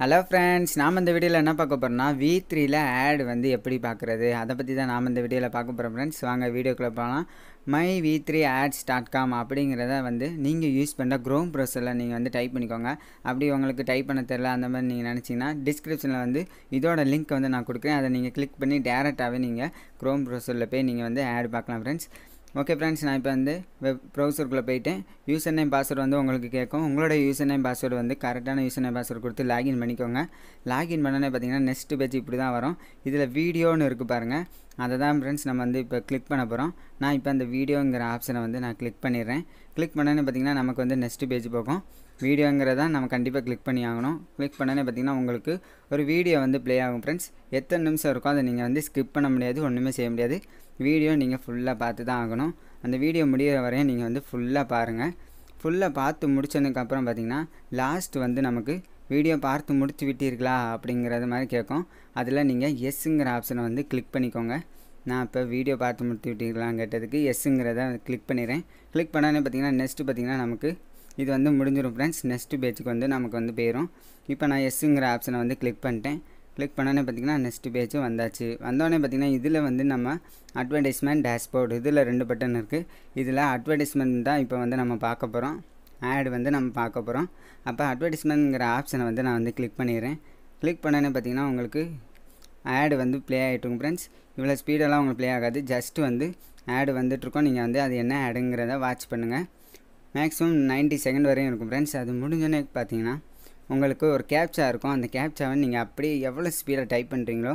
hello friends நாம் இந்த வீடியோவில் என்ன பார்க்க போகிறோம்னா வி த்ரீயில் ஆட் வந்து எப்படி பார்க்குறது அதை பற்றி தான் நாம் இந்த வீடியோவில் பார்க்க போகிறோம் ஃப்ரெண்ட்ஸ் வாங்க வீடியோக்குள்ளே போகலாம் my V three ads dot com அப்படிங்கிறத வந்து நீங்கள் யூஸ் பண்ணுற க்ரோம் ப்ரௌசரில் நீங்கள் வந்து டைப் பண்ணிக்கோங்க அப்படி உங்களுக்கு டைப் பண்ண தெரில அந்த மாதிரி நீங்கள் நினச்சிங்கன்னா டிஸ்கிரிப்ஷனில் வந்து இதோட லிங்க் வந்து நான் கொடுக்குறேன் அதை நீங்கள் கிளிக் பண்ணி டேரெக்டாகவே நீங்கள் க்ரோம் ப்ரௌசரில் போய் நீங்கள் வந்து ஆட் பார்க்கலாம் ஃப்ரெண்ட்ஸ் ஓகே ஃப்ரெண்ட்ஸ் நான் இப்போ வந்து வெப் ப்ரௌசருக்குள்ளே போயிட்டு யூசர் நேம் பாஸ்வேர்டு வந்து உங்களுக்கு கேட்கும் உங்களோட யூசர் நேம் பாஸ்வேர்டு வந்து கரெக்டான யூசர் நேம் பாஸ்வேர்டு கொடுத்து லாகின் பண்ணிக்கோங்க லாகின் பண்ணோன்னே பார்த்தீங்கன்னா நெக்ஸ்ட் பேஜ் இப்படி தான் வரும் இதில் வீடியோன்னு இருக்குது பாருங்கள் அதை தான் ஃப்ரெண்ட்ஸ் நம்ம வந்து இப்போ கிளிக் பண்ண போகிறோம் நான் இப்போ அந்த வீடியோங்கிற ஆப்ஷனை வந்து நான் கிளிக் பண்ணிடுறேன் கிளிக் பண்ணோன்னே பார்த்தீங்கன்னா நமக்கு வந்து நெக்ஸ்ட் பேஜ் போகும் வீடியோங்கிறத நம்ம கண்டிப்பாக கிளிக் பண்ணி ஆகணும் கிளிக் பண்ணோன்னே பார்த்தீங்கன்னா உங்களுக்கு ஒரு வீடியோ வந்து ப்ளே ஆகும் ஃப்ரெண்ட்ஸ் எத்தனை நிமிஷம் இருக்கோ அதை நீங்கள் வந்து ஸ்கிப் பண்ண முடியாது ஒன்றுமே செய்ய முடியாது வீடியோ நீங்கள் ஃபுல்லாக பார்த்து தான் ஆகணும் அந்த வீடியோ முடிகிற வரையும் நீங்கள் வந்து ஃபுல்லாக பாருங்கள் ஃபுல்லாக பார்த்து முடிச்சதுக்கப்புறம் பார்த்திங்கன்னா லாஸ்ட் வந்து நமக்கு வீடியோ பார்த்து முடித்து விட்டீர்களா அப்படிங்கிறது மாதிரி கேட்கும் அதில் நீங்கள் எஸ்ஸுங்கிற ஆப்ஷனை வந்து கிளிக் பண்ணிக்கோங்க நான் இப்போ வீடியோ பார்த்து முடித்து விட்டீர்களான்னு கேட்டதுக்கு எஸ்ஸுங்கிறத கிளிக் பண்ணிடுறேன் கிளிக் பண்ணோன்னே பார்த்திங்கன்னா நெக்ஸ்ட்டு பார்த்திங்கன்னா நமக்கு இது வந்து முடிஞ்சிடும் ஃப்ரெண்ட்ஸ் நெக்ஸ்ட்டு பேஜுக்கு வந்து நமக்கு வந்து போயிடும் இப்போ நான் எஸ்ஸுங்கிற ஆப்ஷனை வந்து கிளிக் பண்ணிட்டேன் கிளிக் பண்ணோன்னே பார்த்திங்கன்னா நெக்ஸ்ட் பேஜ் வந்தாச்சு வந்தோடனே பார்த்திங்கன்னா இதில் வந்து நம்ம அட்வர்டைஸ்மெண்ட் டேஷ்போர்டு இதில் ரெண்டு பட்டன் இருக்குது இதில் அட்வர்டைஸ்மெண்ட் தான் இப்போ வந்து நம்ம பார்க்க போகிறோம் ஆட் வந்து நம்ம பார்க்க போகிறோம் அப்போ அட்வர்டைஸ்மெண்ட்ங்கிற ஆப்ஷனை வந்து நான் வந்து கிளிக் பண்ணிடுறேன் கிளிக் பண்ணோன்னே பார்த்திங்கன்னா உங்களுக்கு ஆடு வந்து ப்ளே ஆகிட்டுங்க ஃப்ரெண்ட்ஸ் இவ்வளோ ஸ்பீடெல்லாம் உங்களுக்கு ப்ளே ஆகாது ஜஸ்ட்டு வந்து ஆடு வந்துட்டுருக்கோம் நீங்கள் வந்து அது என்ன ஆடுங்கிறத வாட்ச் பண்ணுங்கள் மேக்ஸிமம் நைன்ட்டி செகண்ட் வரையும் இருக்கும் ஃப்ரெண்ட்ஸ் அது முடிஞ்சோன்னே பார்த்தீங்கன்னா உங்களுக்கு ஒரு கேப்சா இருக்கும் அந்த கேப்சாவை நீங்கள் அப்படியே எவ்வளோ ஸ்பீடாக டைப் பண்ணுறீங்களோ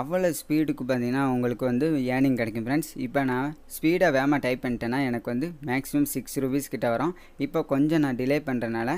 அவ்வளோ ஸ்பீடுக்கு பார்த்தீங்கன்னா உங்களுக்கு வந்து ஏர்னிங் கிடைக்கும் ஃப்ரெண்ட்ஸ் இப்போ நான் ஸ்பீடாக வேகமாக டைப் பண்ணிட்டேன்னா எனக்கு வந்து மேக்ஸிமம் சிக்ஸ் ருபீஸ் கிட்ட வரும் இப்போ கொஞ்சம் நான் டிலே பண்ணுறனால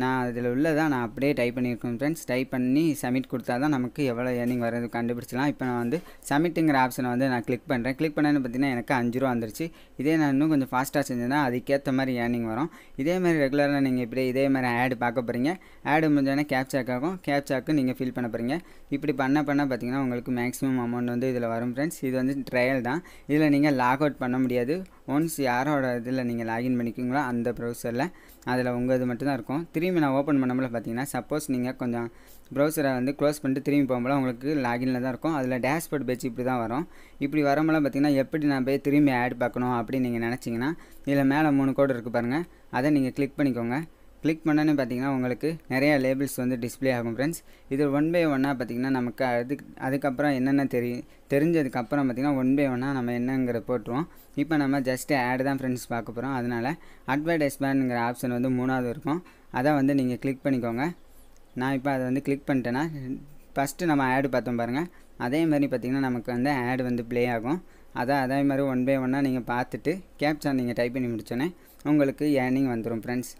நான் அதில் உள்ளதான் நான் அப்படியே டைப் பண்ணியிருக்கேன் ஃப்ரெண்ட்ஸ் டைப் பண்ணி சப்மிட் கொடுத்தா தான் நமக்கு எவ்வளோ ஏர்னிங் வரது கண்டுபிடிச்சலாம் இப்போ நான் வந்து சப்மிட்டுங்கிற ஆப்ஷனை வந்து நான் கிளிக் பண்ணுறேன் கிளிக் பண்ணேன்னு பார்த்தீங்கன்னா எனக்கு அஞ்சு ரூபா வந்துருச்சு இதே நான் இன்னும் கொஞ்சம் ஃபாஸ்ட்டாக செஞ்சேன்னா அதுக்கேற்ற மாதிரி ஏர்னிங் வரும் இதே மாதிரி ரெகுலராக நீங்கள் இப்படி இதே மாதிரி ஆடு பார்க்க போகிறீங்க ஆடு முடிஞ்சோடனே கேப்சாக் ஆகும் கேப்சாக்கு நீங்கள் ஃபில் பண்ண போகிறீங்க இப்படி பண்ண பண்ண பார்த்தீங்கன்னா உங்களுக்கு மேக்ஸிமம் அமௌண்ட் வந்து இதில் வரும் ஃப்ரெண்ட்ஸ் இது வந்து ட்ரையல் தான் இதில் நீங்கள் லாக் அவுட் பண்ண முடியாது ஒன்ஸ் யாரோட இதில் நீங்கள் லாகின் பண்ணிக்கிங்களோ அந்த ப்ரௌசரில் அதில் உங்கள் இது மட்டும்தான் இருக்கும் திரும்பி நான் ஓப்பன் பண்ணும்போது பார்த்தீங்கன்னா சப்போஸ் நீங்கள் கொஞ்சம் ப்ரௌசரை வந்து க்ளோஸ் பண்ணிட்டு திரும்பி போகும்போது உங்களுக்கு லாகினில் தான் இருக்கும் அதில் டேஷ்போர்ட் பேஜ் இப்படி தான் வரும் இப்படி வரும்போது பார்த்திங்கன்னா எப்படி நான் போய் திரும்பி ஆட் பார்க்கணும் அப்படின்னு நீங்கள் நினச்சிங்கன்னா இதில் மேலே மூணு கோடு இருக்குது பாருங்கள் அதை நீங்கள் கிளிக் பண்ணிக்கோங்க கிளிக் பண்ணனே பார்த்தீங்கன்னா உங்களுக்கு நிறையா லேபிள்ஸ் வந்து டிஸ்பிளே ஆகும் ஃப்ரெண்ட்ஸ் இது ஒன் பை ஒன்னாக பார்த்திங்கன்னா நமக்கு அதுக்கு அதுக்கப்புறம் என்னென்ன தெரியும் தெரிஞ்சதுக்கப்புறம் பார்த்திங்கன்னா ஒன் பை ஒன்னாக நம்ம என்னங்கிற போட்டுருவோம் இப்போ நம்ம ஜஸ்ட்டு ஆடு தான் ஃப்ரெண்ட்ஸ் பார்க்க போகிறோம் அதனால் அட்வர்டைஸ்மெண்ட்ங்கிற ஆப்ஷன் வந்து மூணாவது இருக்கும் அதை வந்து நீங்கள் கிளிக் பண்ணிக்கோங்க நான் இப்போ அதை வந்து கிளிக் பண்ணிட்டேன்னா ஃபஸ்ட்டு நம்ம ஆடு பார்த்தோம் பாருங்கள் அதே மாதிரி பார்த்திங்கன்னா நமக்கு வந்து ஆடு வந்து ப்ளே ஆகும் அதான் அதே மாதிரி ஒன் பை ஒன்னாக நீங்கள் பார்த்துட்டு கேப்சா நீங்கள் டைப் பண்ணி முடித்தோன்னே உங்களுக்கு ஏர்னிங் வந்துடும் ஃப்ரெண்ட்ஸ்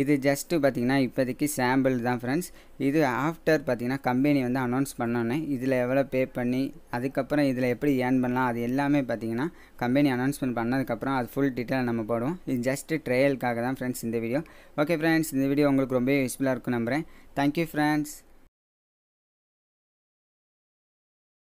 இது ஜஸ்ட்டு பார்த்திங்கன்னா இப்போதைக்கு சாம்பிள் தான் ஃப்ரெண்ட்ஸ் இது ஆஃப்டர் பார்த்திங்கன்னா கம்பெனி வந்து அனௌன்ஸ் பண்ணோன்னே இதில் எவ்வளோ பே பண்ணி அதுக்கப்புறம் இதில் எப்படி ஏர்ன் பண்ணலாம் அது எல்லாமே பார்த்திங்கன்னா கம்பெனி அனௌன்ஸ்மெண்ட் பண்ணதுக்கப்புறம் அது ஃபுல் டீட்டெயில் நம்ம போடுவோம் இது ஜஸ்ட்டு ட்ரையலுக்காக தான் ஃப்ரெண்ட்ஸ் இந்த வீடியோ ஓகே ஃப்ரெண்ட்ஸ் இந்த வீடியோ உங்களுக்கு ரொம்ப யூஸ்ஃபுல்லாக இருக்கும் நம்புகிறேன் தேங்க்யூ ஃப்ரெண்ட்ஸ்